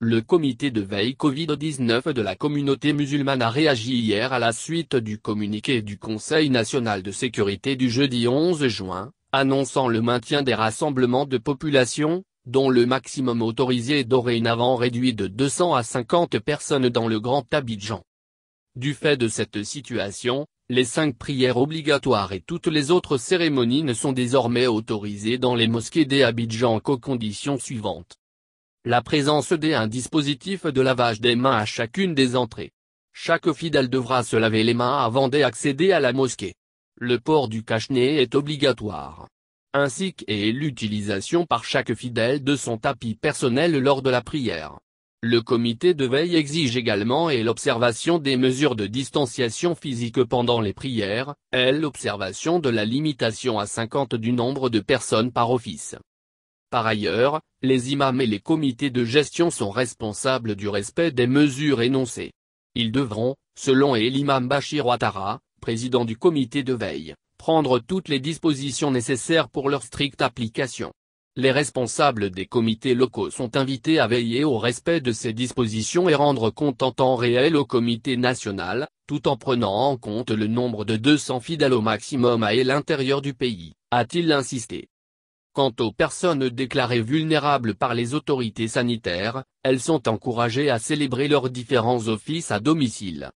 Le comité de veille Covid-19 de la communauté musulmane a réagi hier à la suite du communiqué du Conseil national de sécurité du jeudi 11 juin, annonçant le maintien des rassemblements de population, dont le maximum autorisé est dorénavant réduit de 200 à 50 personnes dans le Grand Abidjan. Du fait de cette situation, les cinq prières obligatoires et toutes les autres cérémonies ne sont désormais autorisées dans les mosquées des Abidjan qu'aux conditions suivantes la présence d'un dispositif de lavage des mains à chacune des entrées. Chaque fidèle devra se laver les mains avant d'accéder à la mosquée. Le port du cache-nez est obligatoire. Ainsi que l'utilisation par chaque fidèle de son tapis personnel lors de la prière. Le comité de veille exige également et l'observation des mesures de distanciation physique pendant les prières, et l'observation de la limitation à 50 du nombre de personnes par office. Par ailleurs, les imams et les comités de gestion sont responsables du respect des mesures énoncées. Ils devront, selon l'imam Bachir Ouattara, président du comité de veille, prendre toutes les dispositions nécessaires pour leur stricte application. Les responsables des comités locaux sont invités à veiller au respect de ces dispositions et rendre compte en temps réel au comité national, tout en prenant en compte le nombre de 200 fidèles au maximum à l'intérieur du pays, a-t-il insisté. Quant aux personnes déclarées vulnérables par les autorités sanitaires, elles sont encouragées à célébrer leurs différents offices à domicile.